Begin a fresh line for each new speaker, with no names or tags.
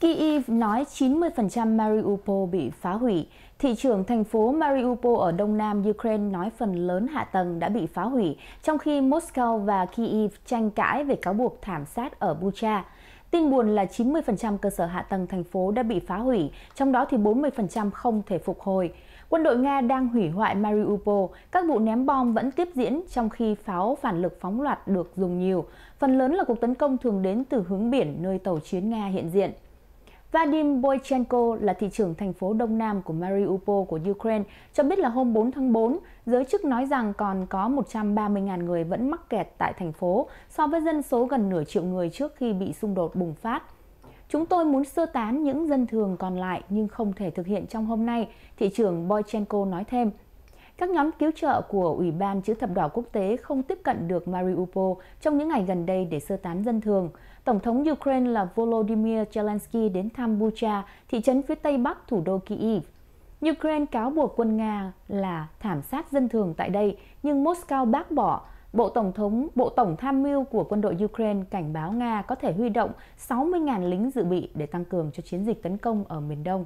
Kyiv nói 90% Mariupol bị phá hủy. Thị trưởng thành phố Mariupol ở đông nam Ukraine nói phần lớn hạ tầng đã bị phá hủy, trong khi Moscow và Kyiv tranh cãi về cáo buộc thảm sát ở Bucha. Tin buồn là 90% cơ sở hạ tầng thành phố đã bị phá hủy, trong đó thì 40% không thể phục hồi. Quân đội Nga đang hủy hoại Mariupol, các vụ ném bom vẫn tiếp diễn trong khi pháo phản lực phóng loạt được dùng nhiều. Phần lớn là cuộc tấn công thường đến từ hướng biển nơi tàu chiến Nga hiện diện. Vadim Boychenko là thị trưởng thành phố Đông Nam của Mariupol của Ukraine cho biết là hôm 4 tháng 4, giới chức nói rằng còn có 130.000 người vẫn mắc kẹt tại thành phố so với dân số gần nửa triệu người trước khi bị xung đột bùng phát. Chúng tôi muốn sơ tán những dân thường còn lại nhưng không thể thực hiện trong hôm nay, thị trưởng Boychenko nói thêm. Các nhóm cứu trợ của Ủy ban Chữ thập đỏ quốc tế không tiếp cận được Mariupol trong những ngày gần đây để sơ tán dân thường. Tổng thống Ukraine là Volodymyr Zelensky đến thăm Bucha, thị trấn phía tây bắc thủ đô Kyiv. Ukraine cáo buộc quân Nga là thảm sát dân thường tại đây, nhưng Moscow bác bỏ. Bộ Tổng thống, Bộ Tổng tham mưu của quân đội Ukraine cảnh báo Nga có thể huy động 60.000 lính dự bị để tăng cường cho chiến dịch tấn công ở miền Đông.